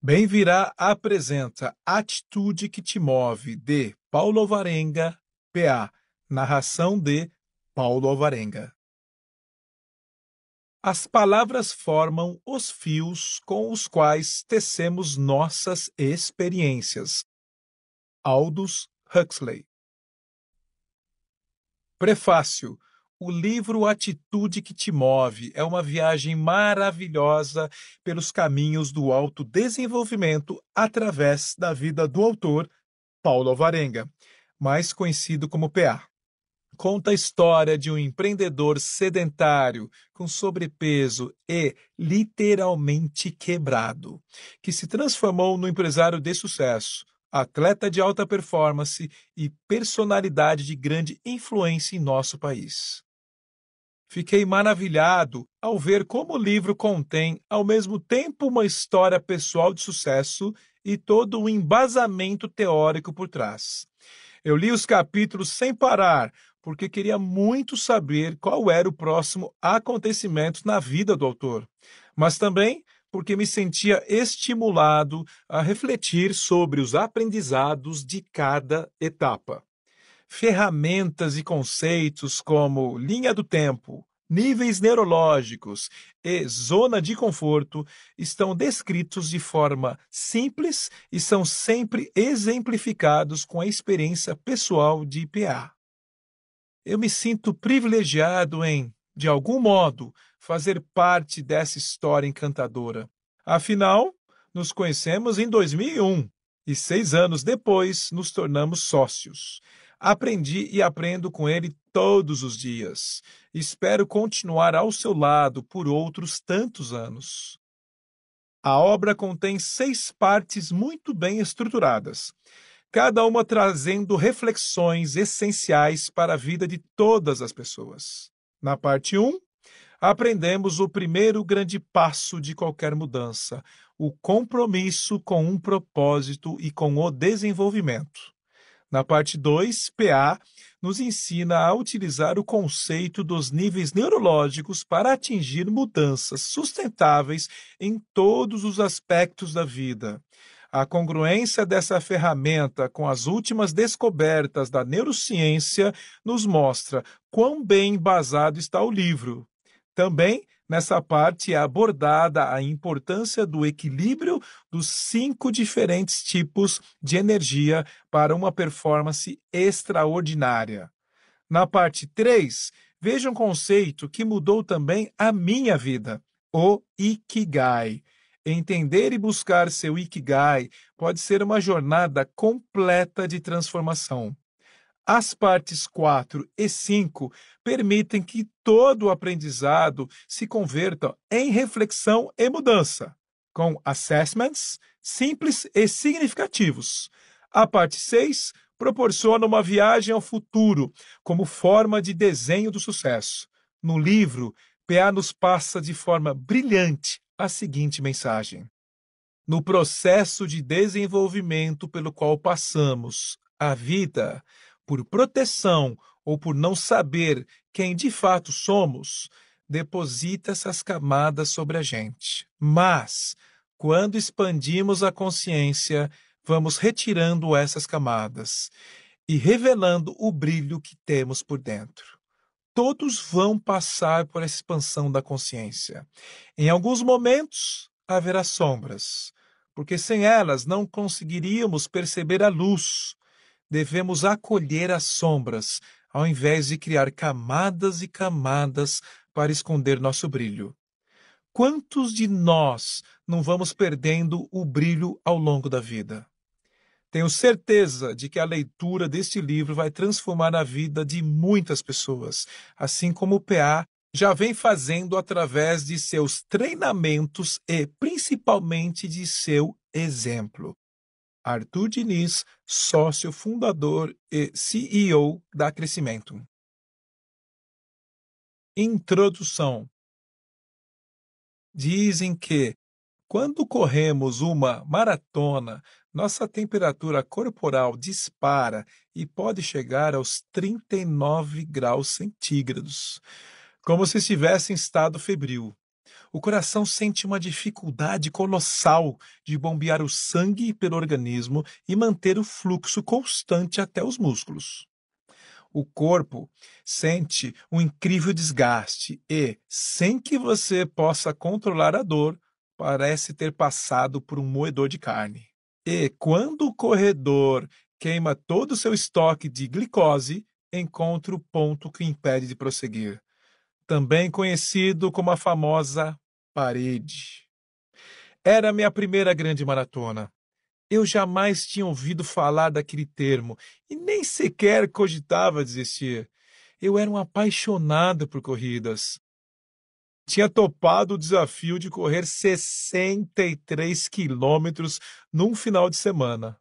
Bem virá apresenta Atitude que te move de Paulo Alvarenga, PA, narração de Paulo Alvarenga. As palavras formam os fios com os quais tecemos nossas experiências. Aldous Huxley. Prefácio o livro Atitude que Te Move é uma viagem maravilhosa pelos caminhos do autodesenvolvimento através da vida do autor Paulo Alvarenga, mais conhecido como PA. Conta a história de um empreendedor sedentário, com sobrepeso e literalmente quebrado, que se transformou no empresário de sucesso, atleta de alta performance e personalidade de grande influência em nosso país. Fiquei maravilhado ao ver como o livro contém, ao mesmo tempo, uma história pessoal de sucesso e todo um embasamento teórico por trás. Eu li os capítulos sem parar, porque queria muito saber qual era o próximo acontecimento na vida do autor, mas também porque me sentia estimulado a refletir sobre os aprendizados de cada etapa ferramentas e conceitos como linha do tempo, níveis neurológicos e zona de conforto estão descritos de forma simples e são sempre exemplificados com a experiência pessoal de IPA. Eu me sinto privilegiado em, de algum modo, fazer parte dessa história encantadora. Afinal, nos conhecemos em 2001 e seis anos depois nos tornamos sócios. Aprendi e aprendo com ele todos os dias. Espero continuar ao seu lado por outros tantos anos. A obra contém seis partes muito bem estruturadas, cada uma trazendo reflexões essenciais para a vida de todas as pessoas. Na parte 1, um, aprendemos o primeiro grande passo de qualquer mudança, o compromisso com um propósito e com o desenvolvimento. Na parte 2, PA nos ensina a utilizar o conceito dos níveis neurológicos para atingir mudanças sustentáveis em todos os aspectos da vida. A congruência dessa ferramenta com as últimas descobertas da neurociência nos mostra quão bem embasado está o livro. Também Nessa parte é abordada a importância do equilíbrio dos cinco diferentes tipos de energia para uma performance extraordinária. Na parte 3, veja um conceito que mudou também a minha vida: o Ikigai. Entender e buscar seu Ikigai pode ser uma jornada completa de transformação. As partes 4 e 5 permitem que todo o aprendizado se converta em reflexão e mudança, com assessments simples e significativos. A parte 6 proporciona uma viagem ao futuro como forma de desenho do sucesso. No livro, PA nos passa de forma brilhante a seguinte mensagem: No processo de desenvolvimento pelo qual passamos, a vida por proteção ou por não saber quem de fato somos, deposita essas camadas sobre a gente. Mas, quando expandimos a consciência, vamos retirando essas camadas e revelando o brilho que temos por dentro todos vão passar por essa expansão da consciência. Em alguns momentos haverá sombras, porque sem elas não conseguiríamos perceber a luz devemos acolher as sombras, ao invés de criar camadas e camadas para esconder nosso brilho. Quantos de nós não vamos perdendo o brilho ao longo da vida? Tenho certeza de que a leitura deste livro vai transformar a vida de muitas pessoas, assim como o PA já vem fazendo através de seus treinamentos e principalmente de seu exemplo. Arthur Diniz, sócio fundador e CEO da Crescimento. Introdução Dizem que, quando corremos uma maratona, nossa temperatura corporal dispara e pode chegar aos 39 graus centígrados, como se estivesse em estado febril o coração sente uma dificuldade colossal de bombear o sangue pelo organismo e manter o fluxo constante até os músculos. O corpo sente um incrível desgaste e, sem que você possa controlar a dor, parece ter passado por um moedor de carne. E quando o corredor queima todo o seu estoque de glicose, encontra o ponto que impede de prosseguir também conhecido como a famosa parede. Era minha primeira grande maratona. Eu jamais tinha ouvido falar daquele termo e nem sequer cogitava desistir. Eu era um apaixonado por corridas. Tinha topado o desafio de correr 63 quilômetros num final de semana.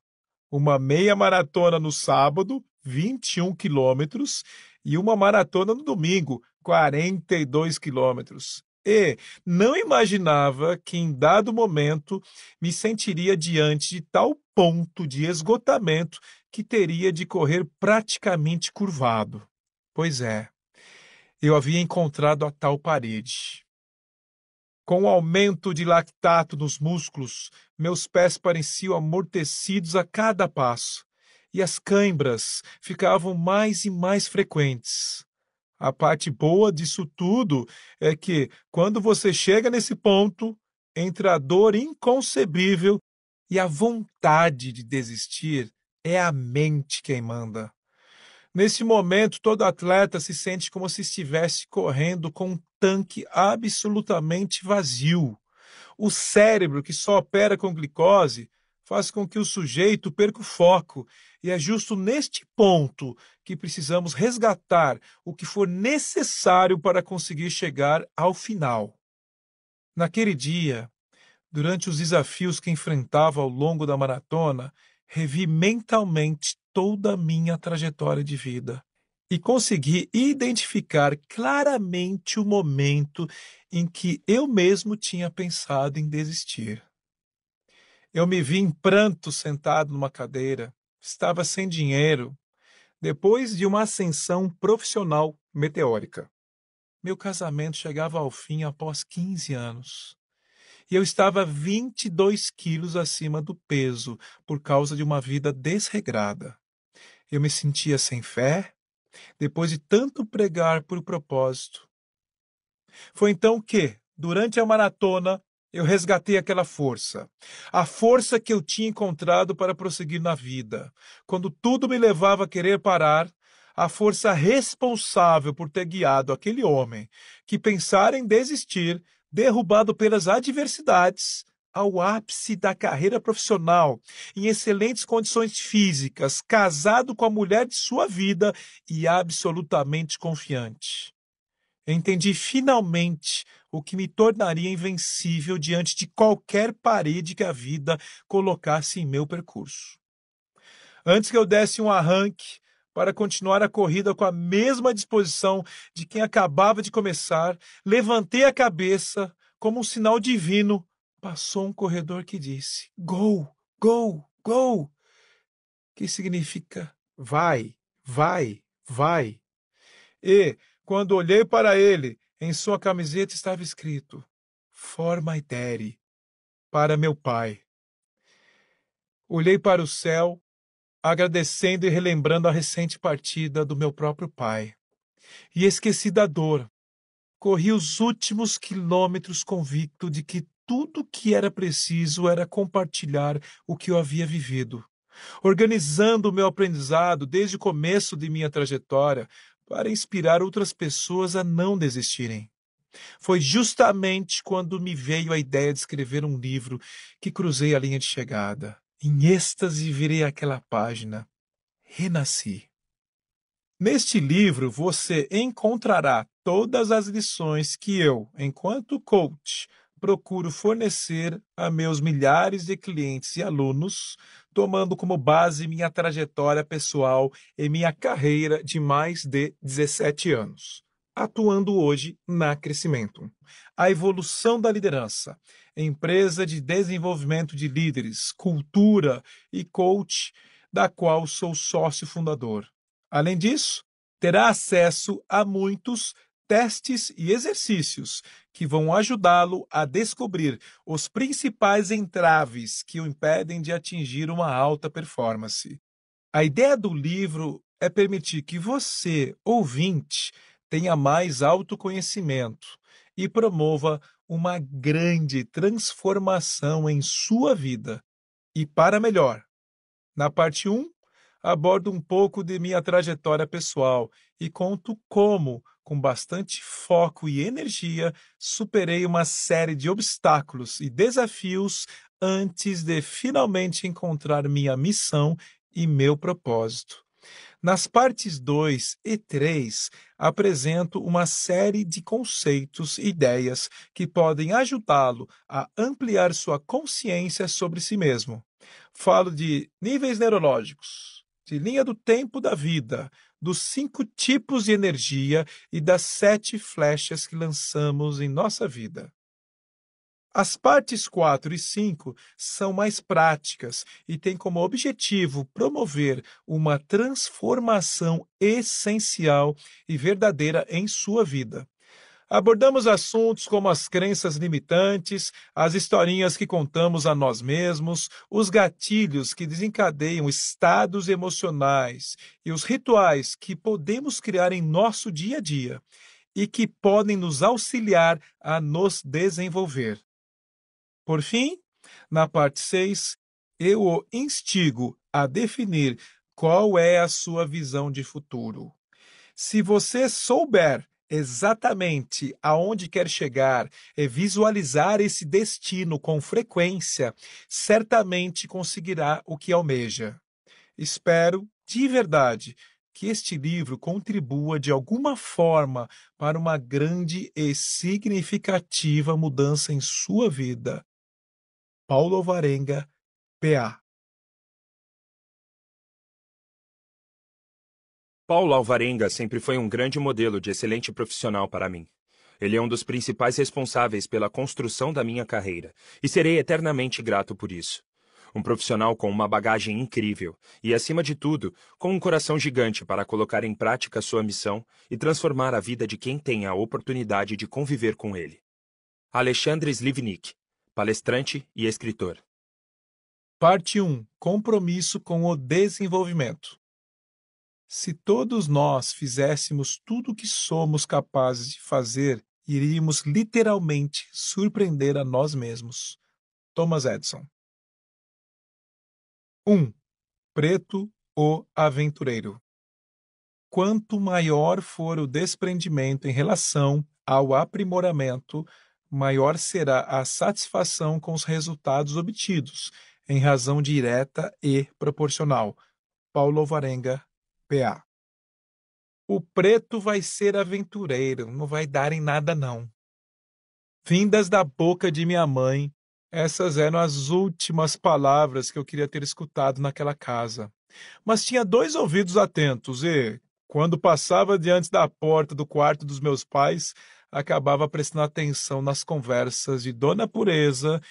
Uma meia maratona no sábado 21 quilômetros, e uma maratona no domingo, 42 quilômetros. E não imaginava que em dado momento me sentiria diante de tal ponto de esgotamento que teria de correr praticamente curvado. Pois é, eu havia encontrado a tal parede. Com o aumento de lactato nos músculos, meus pés pareciam amortecidos a cada passo e as cãibras ficavam mais e mais frequentes. A parte boa disso tudo é que, quando você chega nesse ponto, entre a dor inconcebível e a vontade de desistir, é a mente quem manda. Nesse momento, todo atleta se sente como se estivesse correndo com um tanque absolutamente vazio. O cérebro, que só opera com glicose, faz com que o sujeito perca o foco. E é justo neste ponto que precisamos resgatar o que for necessário para conseguir chegar ao final. Naquele dia, durante os desafios que enfrentava ao longo da maratona, revi mentalmente toda a minha trajetória de vida e consegui identificar claramente o momento em que eu mesmo tinha pensado em desistir. Eu me vi em pranto sentado numa cadeira. Estava sem dinheiro. Depois de uma ascensão profissional meteórica. Meu casamento chegava ao fim após 15 anos. E eu estava 22 quilos acima do peso por causa de uma vida desregrada. Eu me sentia sem fé, depois de tanto pregar por propósito. Foi então que, durante a maratona, eu resgatei aquela força, a força que eu tinha encontrado para prosseguir na vida. Quando tudo me levava a querer parar, a força responsável por ter guiado aquele homem que pensara em desistir, derrubado pelas adversidades, ao ápice da carreira profissional, em excelentes condições físicas, casado com a mulher de sua vida e absolutamente confiante. Entendi finalmente o que me tornaria invencível diante de qualquer parede que a vida colocasse em meu percurso. Antes que eu desse um arranque para continuar a corrida com a mesma disposição de quem acabava de começar, levantei a cabeça como um sinal divino. Passou um corredor que disse: Go, go, go! Que significa vai, vai, vai. E quando olhei para ele, em sua camiseta estava escrito Forma Dere, para meu pai. Olhei para o céu, agradecendo e relembrando a recente partida do meu próprio pai. E esqueci da dor. Corri os últimos quilômetros convicto de que tudo que era preciso era compartilhar o que eu havia vivido organizando o meu aprendizado desde o começo de minha trajetória, para inspirar outras pessoas a não desistirem. Foi justamente quando me veio a ideia de escrever um livro que cruzei a linha de chegada. Em êxtase virei aquela página. Renasci. Neste livro você encontrará todas as lições que eu, enquanto coach, procuro fornecer a meus milhares de clientes e alunos tomando como base minha trajetória pessoal e minha carreira de mais de 17 anos, atuando hoje na Crescimento. A evolução da liderança, empresa de desenvolvimento de líderes, cultura e coach, da qual sou sócio fundador. Além disso, terá acesso a muitos testes e exercícios que vão ajudá-lo a descobrir os principais entraves que o impedem de atingir uma alta performance. A ideia do livro é permitir que você, ouvinte, tenha mais autoconhecimento e promova uma grande transformação em sua vida e para melhor. Na parte 1, abordo um pouco de minha trajetória pessoal e conto como, com bastante foco e energia, superei uma série de obstáculos e desafios antes de finalmente encontrar minha missão e meu propósito. Nas partes 2 e 3, apresento uma série de conceitos e ideias que podem ajudá-lo a ampliar sua consciência sobre si mesmo. Falo de níveis neurológicos, de linha do tempo da vida, dos cinco tipos de energia e das sete flechas que lançamos em nossa vida. As partes 4 e 5 são mais práticas e têm como objetivo promover uma transformação essencial e verdadeira em sua vida. Abordamos assuntos como as crenças limitantes, as historinhas que contamos a nós mesmos, os gatilhos que desencadeiam estados emocionais e os rituais que podemos criar em nosso dia a dia e que podem nos auxiliar a nos desenvolver. Por fim, na parte 6, eu o instigo a definir qual é a sua visão de futuro. Se você souber exatamente aonde quer chegar, é visualizar esse destino com frequência, certamente conseguirá o que almeja. Espero, de verdade, que este livro contribua de alguma forma para uma grande e significativa mudança em sua vida. Paulo Varenga, PA Paulo Alvarenga sempre foi um grande modelo de excelente profissional para mim. Ele é um dos principais responsáveis pela construção da minha carreira e serei eternamente grato por isso. Um profissional com uma bagagem incrível e, acima de tudo, com um coração gigante para colocar em prática sua missão e transformar a vida de quem tem a oportunidade de conviver com ele. Alexandre Slivnik, palestrante e escritor. Parte 1 Compromisso com o desenvolvimento. Se todos nós fizéssemos tudo o que somos capazes de fazer, iríamos literalmente surpreender a nós mesmos. Thomas Edison 1. Preto, o aventureiro. Quanto maior for o desprendimento em relação ao aprimoramento, maior será a satisfação com os resultados obtidos, em razão direta e proporcional. Paulo Varenga, PA. O preto vai ser aventureiro, não vai dar em nada não. Vindas da boca de minha mãe, essas eram as últimas palavras que eu queria ter escutado naquela casa. Mas tinha dois ouvidos atentos e, quando passava diante da porta do quarto dos meus pais, acabava prestando atenção nas conversas de Dona Pureza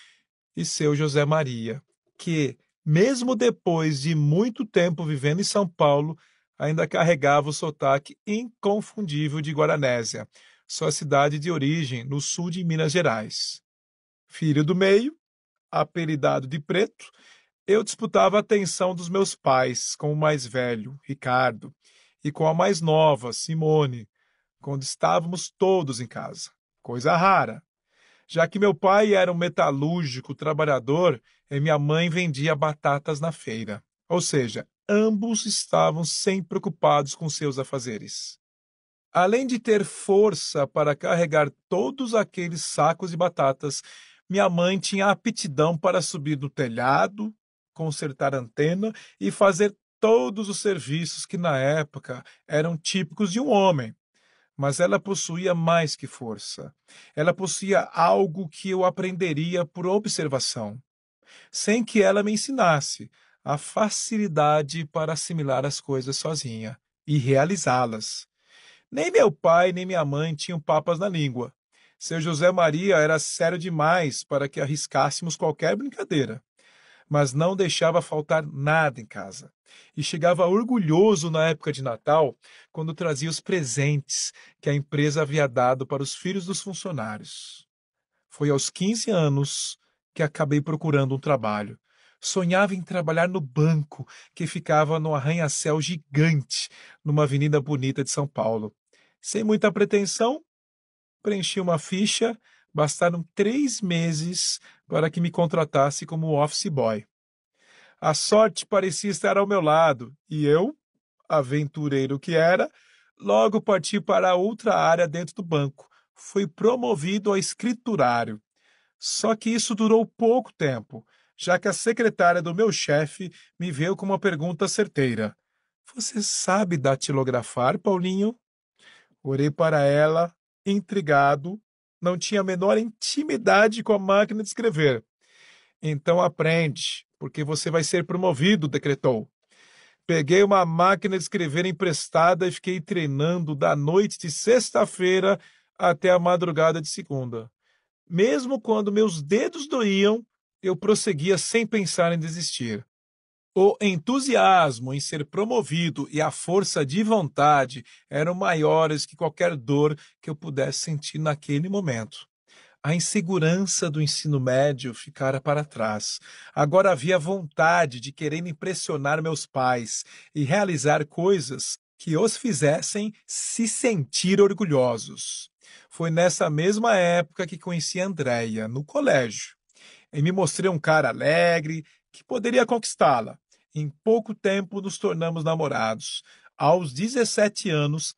e seu José Maria, que, mesmo depois de muito tempo vivendo em São Paulo, ainda carregava o sotaque inconfundível de Guaranésia, sua cidade de origem no sul de Minas Gerais. Filho do meio, apelidado de Preto, eu disputava a atenção dos meus pais com o mais velho, Ricardo, e com a mais nova, Simone, quando estávamos todos em casa. Coisa rara. Já que meu pai era um metalúrgico trabalhador e minha mãe vendia batatas na feira. Ou seja, ambos estavam sem preocupados com seus afazeres. Além de ter força para carregar todos aqueles sacos de batatas, minha mãe tinha aptidão para subir do telhado, consertar antena e fazer todos os serviços que na época eram típicos de um homem. Mas ela possuía mais que força. Ela possuía algo que eu aprenderia por observação, sem que ela me ensinasse, a facilidade para assimilar as coisas sozinha e realizá-las. Nem meu pai nem minha mãe tinham papas na língua. Seu José Maria era sério demais para que arriscássemos qualquer brincadeira. Mas não deixava faltar nada em casa. E chegava orgulhoso na época de Natal, quando trazia os presentes que a empresa havia dado para os filhos dos funcionários. Foi aos 15 anos que acabei procurando um trabalho sonhava em trabalhar no banco que ficava no arranha-céu gigante, numa avenida bonita de São Paulo. Sem muita pretensão, preenchi uma ficha, bastaram três meses para que me contratasse como office boy. A sorte parecia estar ao meu lado e eu, aventureiro que era, logo parti para outra área dentro do banco. Fui promovido a escriturário. Só que isso durou pouco tempo já que a secretária do meu chefe me veio com uma pergunta certeira. Você sabe datilografar, Paulinho? Orei para ela, intrigado, não tinha a menor intimidade com a máquina de escrever. Então aprende, porque você vai ser promovido, decretou. Peguei uma máquina de escrever emprestada e fiquei treinando da noite de sexta-feira até a madrugada de segunda. Mesmo quando meus dedos doíam, eu prosseguia sem pensar em desistir. O entusiasmo em ser promovido e a força de vontade eram maiores que qualquer dor que eu pudesse sentir naquele momento. A insegurança do ensino médio ficara para trás. Agora havia vontade de querer impressionar meus pais e realizar coisas que os fizessem se sentir orgulhosos. Foi nessa mesma época que conheci Andréia, no colégio e me mostrei um cara alegre que poderia conquistá-la. Em pouco tempo nos tornamos namorados. Aos 17 anos,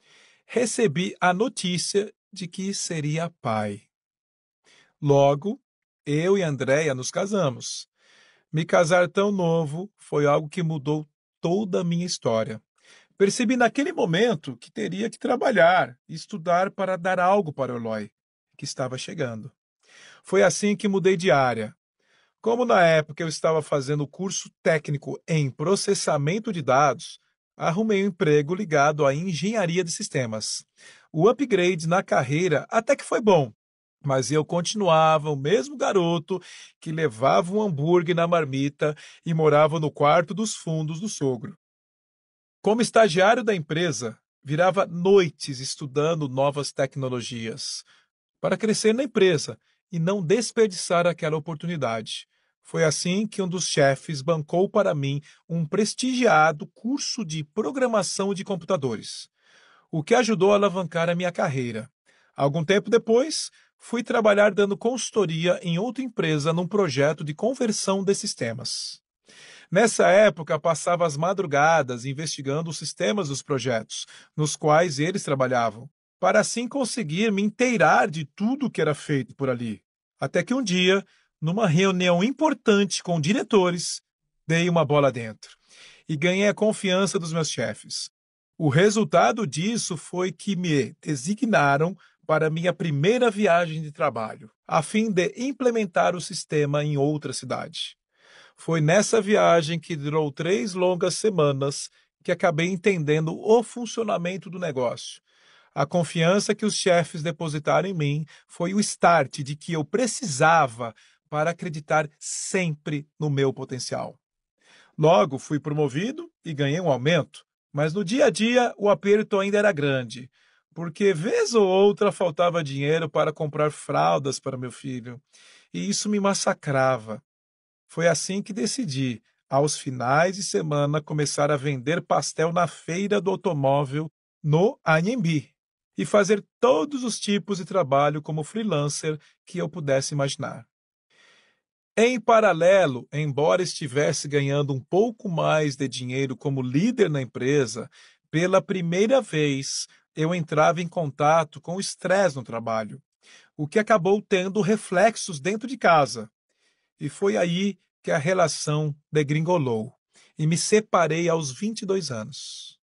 recebi a notícia de que seria pai. Logo, eu e Andréia nos casamos. Me casar tão novo foi algo que mudou toda a minha história. Percebi naquele momento que teria que trabalhar e estudar para dar algo para Eloy, que estava chegando. Foi assim que mudei de área. Como na época eu estava fazendo curso técnico em processamento de dados, arrumei um emprego ligado à engenharia de sistemas. O upgrade na carreira até que foi bom, mas eu continuava o mesmo garoto que levava um hambúrguer na marmita e morava no quarto dos fundos do sogro. Como estagiário da empresa, virava noites estudando novas tecnologias para crescer na empresa e não desperdiçar aquela oportunidade. Foi assim que um dos chefes bancou para mim um prestigiado curso de programação de computadores, o que ajudou a alavancar a minha carreira. Algum tempo depois, fui trabalhar dando consultoria em outra empresa num projeto de conversão de sistemas. Nessa época, passava as madrugadas investigando os sistemas dos projetos nos quais eles trabalhavam para assim conseguir me inteirar de tudo que era feito por ali. Até que um dia, numa reunião importante com diretores, dei uma bola dentro e ganhei a confiança dos meus chefes. O resultado disso foi que me designaram para minha primeira viagem de trabalho, a fim de implementar o sistema em outra cidade. Foi nessa viagem, que durou três longas semanas, que acabei entendendo o funcionamento do negócio a confiança que os chefes depositaram em mim foi o start de que eu precisava para acreditar sempre no meu potencial. Logo fui promovido e ganhei um aumento, mas no dia a dia o aperto ainda era grande, porque vez ou outra faltava dinheiro para comprar fraldas para meu filho, e isso me massacrava. Foi assim que decidi, aos finais de semana, começar a vender pastel na feira do automóvel no Anhembi, e fazer todos os tipos de trabalho como freelancer que eu pudesse imaginar. Em paralelo, embora estivesse ganhando um pouco mais de dinheiro como líder na empresa, pela primeira vez eu entrava em contato com o estresse no trabalho, o que acabou tendo reflexos dentro de casa. E foi aí que a relação degringolou e me separei aos 22 anos.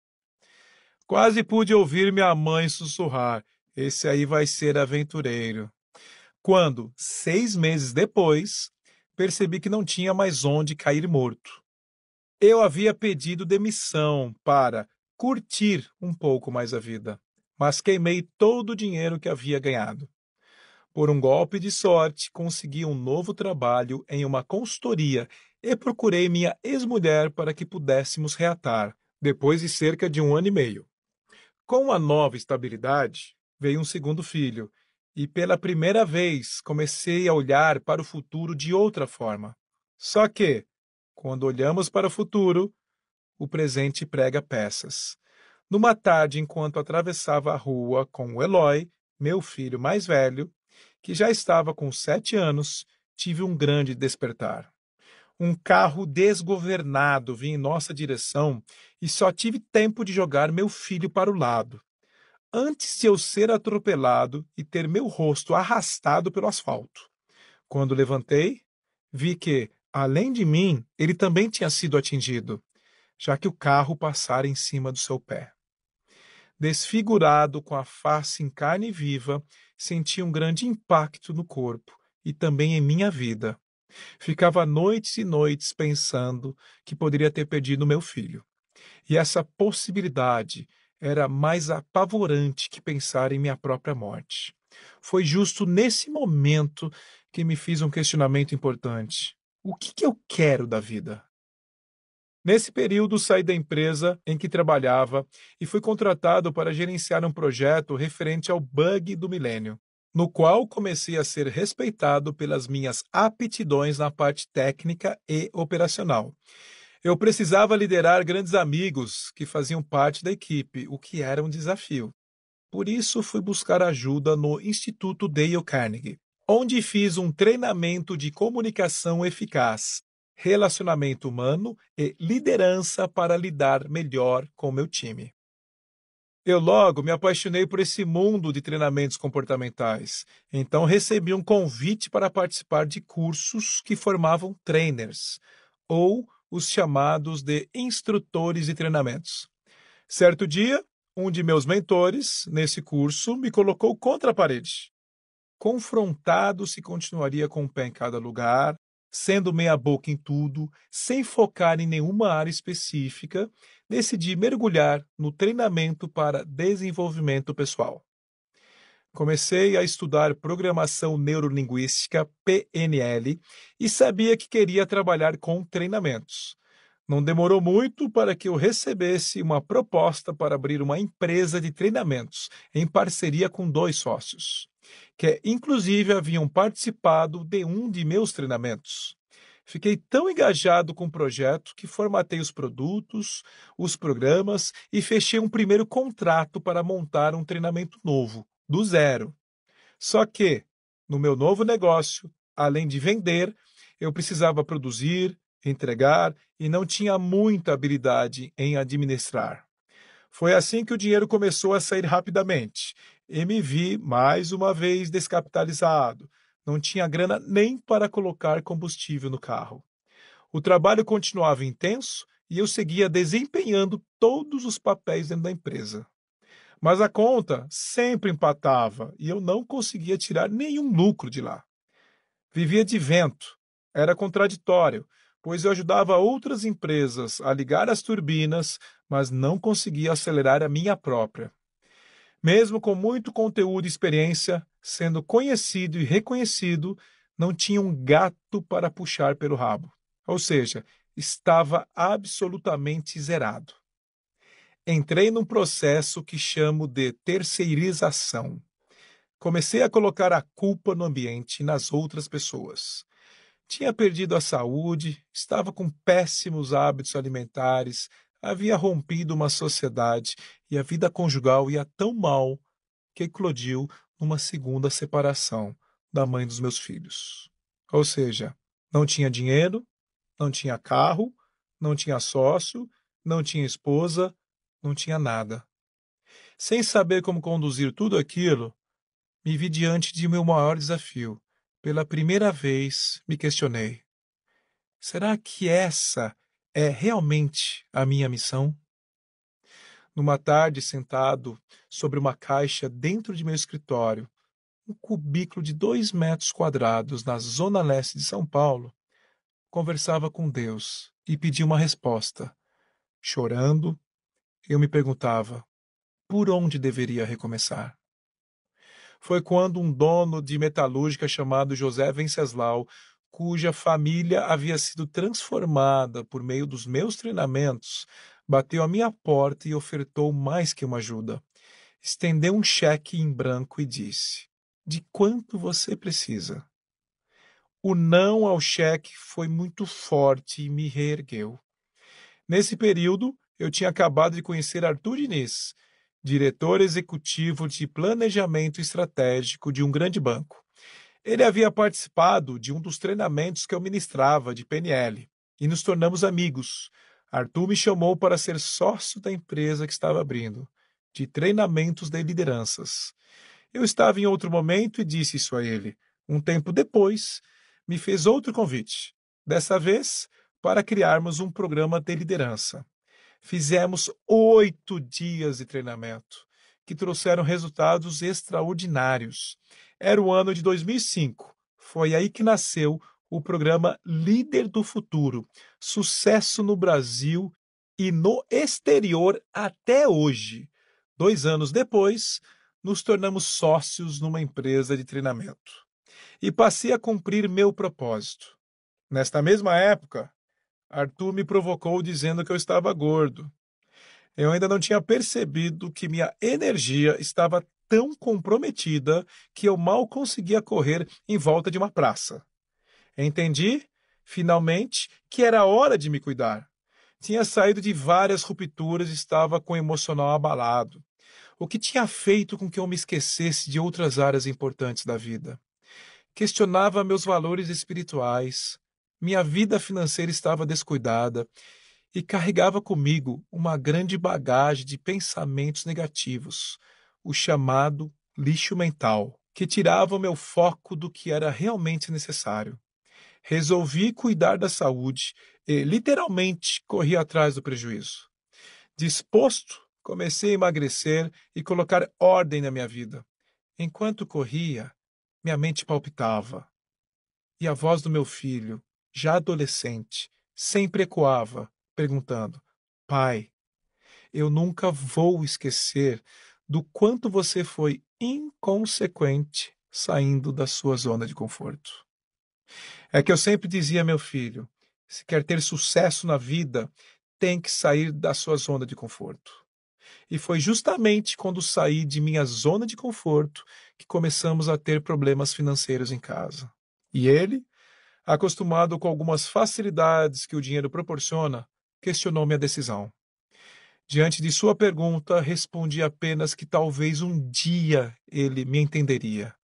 Quase pude ouvir minha mãe sussurrar: Esse aí vai ser aventureiro. Quando, seis meses depois, percebi que não tinha mais onde cair morto. Eu havia pedido demissão para curtir um pouco mais a vida, mas queimei todo o dinheiro que havia ganhado. Por um golpe de sorte, consegui um novo trabalho em uma consultoria e procurei minha ex-mulher para que pudéssemos reatar, depois de cerca de um ano e meio. Com a nova estabilidade, veio um segundo filho, e pela primeira vez comecei a olhar para o futuro de outra forma. Só que, quando olhamos para o futuro, o presente prega peças. Numa tarde, enquanto atravessava a rua com o Eloy, meu filho mais velho, que já estava com sete anos, tive um grande despertar um carro desgovernado vinha em nossa direção e só tive tempo de jogar meu filho para o lado, antes de eu ser atropelado e ter meu rosto arrastado pelo asfalto. Quando levantei, vi que, além de mim, ele também tinha sido atingido, já que o carro passara em cima do seu pé. Desfigurado com a face em carne viva, senti um grande impacto no corpo e também em minha vida Ficava noites e noites pensando que poderia ter perdido meu filho. E essa possibilidade era mais apavorante que pensar em minha própria morte. Foi justo nesse momento que me fiz um questionamento importante. O que, que eu quero da vida? Nesse período, saí da empresa em que trabalhava e fui contratado para gerenciar um projeto referente ao bug do milênio no qual comecei a ser respeitado pelas minhas aptidões na parte técnica e operacional. Eu precisava liderar grandes amigos que faziam parte da equipe, o que era um desafio. Por isso, fui buscar ajuda no Instituto Dale Carnegie, onde fiz um treinamento de comunicação eficaz, relacionamento humano e liderança para lidar melhor com meu time. Eu logo me apaixonei por esse mundo de treinamentos comportamentais, então recebi um convite para participar de cursos que formavam trainers, ou os chamados de instrutores de treinamentos. Certo dia, um de meus mentores, nesse curso, me colocou contra a parede. Confrontado se continuaria com o pé em cada lugar, sendo meia-boca em tudo, sem focar em nenhuma área específica, decidi mergulhar no treinamento para desenvolvimento pessoal. Comecei a estudar programação neurolinguística, PNL, e sabia que queria trabalhar com treinamentos. Não demorou muito para que eu recebesse uma proposta para abrir uma empresa de treinamentos em parceria com dois sócios, que inclusive haviam participado de um de meus treinamentos. Fiquei tão engajado com o projeto que formatei os produtos, os programas e fechei um primeiro contrato para montar um treinamento novo, do zero. Só que, no meu novo negócio, além de vender, eu precisava produzir, entregar e não tinha muita habilidade em administrar. Foi assim que o dinheiro começou a sair rapidamente e me vi mais uma vez descapitalizado. Não tinha grana nem para colocar combustível no carro. O trabalho continuava intenso e eu seguia desempenhando todos os papéis dentro da empresa. Mas a conta sempre empatava e eu não conseguia tirar nenhum lucro de lá. Vivia de vento, era contraditório, pois eu ajudava outras empresas a ligar as turbinas, mas não conseguia acelerar a minha própria. Mesmo com muito conteúdo e experiência, sendo conhecido e reconhecido, não tinha um gato para puxar pelo rabo. Ou seja, estava absolutamente zerado. Entrei num processo que chamo de terceirização. Comecei a colocar a culpa no ambiente e nas outras pessoas. Tinha perdido a saúde, estava com péssimos hábitos alimentares, havia rompido uma sociedade e a vida conjugal ia tão mal que eclodiu numa segunda separação da mãe dos meus filhos. Ou seja, não tinha dinheiro, não tinha carro, não tinha sócio, não tinha esposa, não tinha nada. Sem saber como conduzir tudo aquilo, me vi diante de meu maior desafio. Pela primeira vez me questionei: será que essa é realmente a minha missão? Numa tarde, sentado sobre uma caixa dentro de meu escritório, um cubículo de dois metros quadrados na zona leste de São Paulo, conversava com Deus e pedi uma resposta. Chorando, eu me perguntava por onde deveria recomeçar foi quando um dono de metalúrgica chamado José Venceslau, cuja família havia sido transformada por meio dos meus treinamentos, bateu à minha porta e ofertou mais que uma ajuda. Estendeu um cheque em branco e disse: De quanto você precisa? O não ao cheque foi muito forte e me reergueu. Nesse período, eu tinha acabado de conhecer Arthur Diniz, diretor executivo de planejamento estratégico de um grande banco. Ele havia participado de um dos treinamentos que eu ministrava de PNL e nos tornamos amigos. Arthur me chamou para ser sócio da empresa que estava abrindo, de treinamentos de lideranças. Eu estava em outro momento e disse isso a ele. Um tempo depois, me fez outro convite, dessa vez para criarmos um programa de liderança. Fizemos oito dias de treinamento, que trouxeram resultados extraordinários. Era o ano de 2005. Foi aí que nasceu o programa Líder do Futuro. Sucesso no Brasil e no exterior até hoje. Dois anos depois, nos tornamos sócios numa empresa de treinamento. E passei a cumprir meu propósito. Nesta mesma época, Arthur me provocou dizendo que eu estava gordo. Eu ainda não tinha percebido que minha energia estava tão comprometida que eu mal conseguia correr em volta de uma praça. Entendi, finalmente, que era hora de me cuidar. Tinha saído de várias rupturas e estava com o emocional abalado, o que tinha feito com que eu me esquecesse de outras áreas importantes da vida. Questionava meus valores espirituais, minha vida financeira estava descuidada e carregava comigo uma grande bagagem de pensamentos negativos, o chamado lixo mental, que tirava o meu foco do que era realmente necessário. Resolvi cuidar da saúde e literalmente corri atrás do prejuízo. Disposto, comecei a emagrecer e colocar ordem na minha vida. Enquanto corria, minha mente palpitava. E a voz do meu filho, já adolescente, sempre ecoava, perguntando: Pai, eu nunca vou esquecer do quanto você foi inconsequente saindo da sua zona de conforto. É que eu sempre dizia meu filho: se quer ter sucesso na vida, tem que sair da sua zona de conforto. E foi justamente quando saí de minha zona de conforto que começamos a ter problemas financeiros em casa. E ele, acostumado com algumas facilidades que o dinheiro proporciona, questionou minha decisão. Diante de sua pergunta, respondi apenas que talvez um dia ele me entenderia,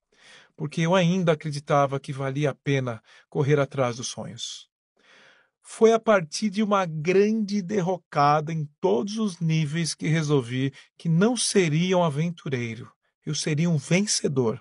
porque eu ainda acreditava que valia a pena correr atrás dos sonhos. Foi a partir de uma grande derrocada em todos os níveis que resolvi que não seria um aventureiro, eu seria um vencedor.